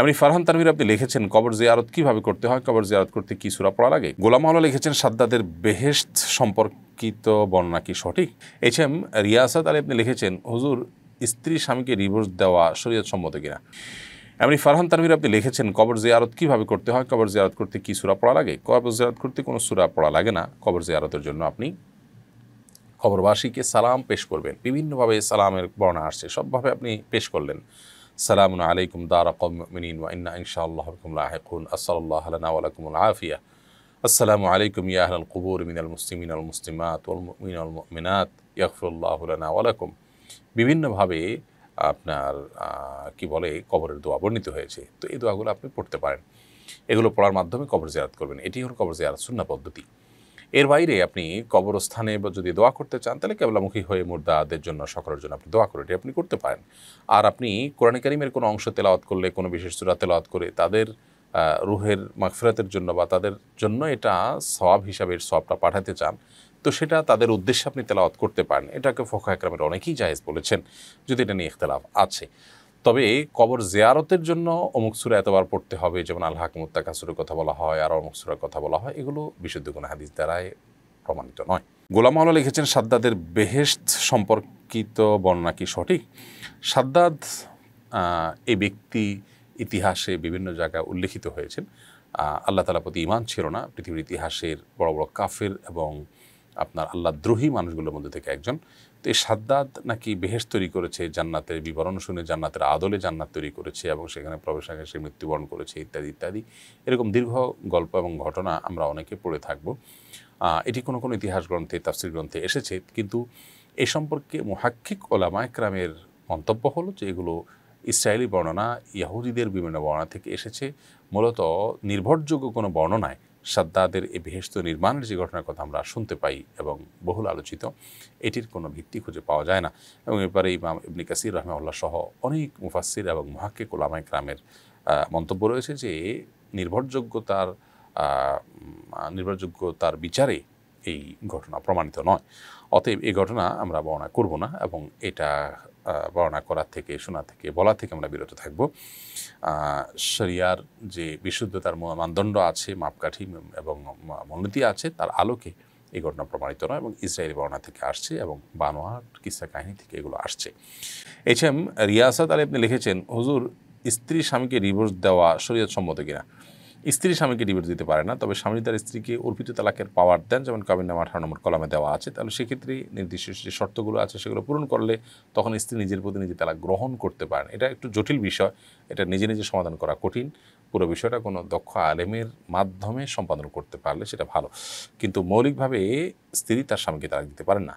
এমনি ফারহান তানভীর আপনি লিখেছেন কবর জিয়ারত কিভাবে করতে হয় কবর জিয়ারত করতে কি সুরা পড়া লাগে গোলাম মাওলা লিখেছেন সাদ্দাদের বেহেস্ত সম্পর্কিত বর্ণনা কি সঠিক এইচ এম রিয়াসাত আলী আপনি লিখেছেন হুজুর স্ত্রী স্বামীকে ডিভোর্স দেওয়া শরীয়ত সম্মত কিনা এমনি ফারহান তানভীর আপনি লিখেছেন কবর জিয়ারত কিভাবে করতে হয় কবর জিয়ারত করতে কি সুরা পড়া লাগে কবর জিয়ারত করতে কোনো সুরা পড়া লাগে না কবর জিয়ারতের জন্য আপনি কবরবাসীকে সালাম পেশ করবেন বিভিন্নভাবে সালামের বর্ণনা আসছে সবভাবে আপনি পেশ করলেন সালামুন আলাইকুম দারাকমিন ওয়াইন্না ইনশাআল্লাহ লাহেকুন আসসাল্লাহ আফিয়া আসসালামু আলাইকুম ইয়াহল কবুর মিনাল মুসলিমিন আল মুসলিমাত মিনাল আল মিনাত ইয়াকফুল্লাহ ওয়ালাকুম বিভিন্নভাবে আপনার কি বলে কবরের দোয়া বর্ণিত হয়েছে তো এই দোয়াগুলো আপনি পড়তে পারেন এগুলো পড়ার মাধ্যমে কবর জিয়ারত করবেন এটি হল কবর জিয়ারত সুন্না পদ্ধতি এর বাইরে আপনি কবরস্থানে বা যদি দোয়া করতে চান তাহলে কেবলামুখী হয়ে মুর্দাদের জন্য সকলের জন্য আপনি দোয়া করে এটি আপনি করতে পারেন আর আপনি কোরআন করিমের কোনো অংশ তেলাওয়াত করলে কোনো বিশেষ চূড়া তেলাওয়াত করে তাদের রুহের মাগফিরাতের জন্য বা তাদের জন্য এটা সব হিসাবে সবটা পাঠাতে চান তো সেটা তাদের উদ্দেশ্যে আপনি তেলাওয়াত করতে পারেন এটাকে ফোকা একরামের অনেকেই জায়েজ বলেছেন যদি এটা নিয়ে ইখতলাফ আছে তবে কবর জিয়ারতের জন্য অমুক সুরা এতবার পড়তে হবে যেমন আল্লাহ মুত্তা কাসুরের কথা বলা হয় আর অমুক সুরার কথা বলা হয় এগুলো বিশুদ্ধ কোনো হাদিস দ্বারাই প্রমাণিত নয় গোলাম আওলা লিখেছেন সাদ্দাদের বেহেস্ত সম্পর্কিত বর্ণনা কি সঠিক সাদ্দাদ এই ব্যক্তি ইতিহাসে বিভিন্ন জায়গায় উল্লেখিত হয়েছেন আল্লাহ তালা প্রতি ইমান ছিল না পৃথিবীর ইতিহাসের বড় বড় কাফের এবং আপনার দ্রোহী মানুষগুলোর মধ্যে থেকে একজন তো এই সাদ্দাদ নাকি বেহেস তৈরি করেছে জান্নাতের বিবরণ শুনে জান্নাতের আদলে জান্নাত তৈরি করেছে এবং সেখানে আগে সে মৃত্যুবরণ করেছে ইত্যাদি ইত্যাদি এরকম দীর্ঘ গল্প এবং ঘটনা আমরা অনেকে পড়ে থাকব এটি কোনো কোনো ইতিহাস গ্রন্থে তাফসির গ্রন্থে এসেছে কিন্তু এ সম্পর্কে মহাক্ষিক ওলামা মন্তব্য হলো যে এগুলো ইসরায়েলি বর্ণনা ইয়াহুদিদের বিভিন্ন বর্ণনা থেকে এসেছে মূলত নির্ভরযোগ্য কোনো বর্ণনায় সাদ্দাদের এই বেহেস্ত নির্মাণের যে ঘটনার কথা আমরা শুনতে পাই এবং বহুল আলোচিত এটির কোনো ভিত্তি খুঁজে পাওয়া যায় না এবং এবারে ইমাম ইবনি কাসির রহমাউল্লাহ সহ অনেক মুফাসির এবং মহাক্কে কোলামাই ক্রামের মন্তব্য রয়েছে যে নির্ভরযোগ্যতার নির্ভরযোগ্যতার বিচারে এই ঘটনা প্রমাণিত নয় অতএব এই ঘটনা আমরা বর্ণনা করব না এবং এটা বর্ণনা করার থেকে শোনা থেকে বলা থেকে আমরা বিরত থাকব শরিয়ার যে বিশুদ্ধতার মানদণ্ড আছে মাপকাঠি এবং মনতি আছে তার আলোকে এই ঘটনা প্রমাণিত নয় এবং ইসরায়েলি বর্ণনা থেকে আসছে এবং বানোয়ার কিসা কাহিনী থেকে এগুলো আসছে এইচ এম রিয়াসাত আলী আপনি লিখেছেন হুজুর স্ত্রী স্বামীকে রিভোর্স দেওয়া শরীয়ত সম্মত কিনা স্ত্রী স্বামীকে ডিভোর্স দিতে পারে না তবে স্বামী তার স্ত্রীকে অর্পিত তালাকের পাওয়ার দেন যেমন কাবিন নাম আঠারো নম্বর কলামে দেওয়া আছে তাহলে সেক্ষেত্রে নির্দিষ্ট যে শর্তগুলো আছে সেগুলো পূরণ করলে তখন স্ত্রী নিজের প্রতি নিজে তালাক গ্রহণ করতে পারেন এটা একটু জটিল বিষয় এটা নিজে নিজে সমাধান করা কঠিন পুরো বিষয়টা কোনো দক্ষ আলেমের মাধ্যমে সম্পাদন করতে পারলে সেটা ভালো কিন্তু মৌলিকভাবে স্ত্রী তার স্বামীকে তালাক দিতে পারেন না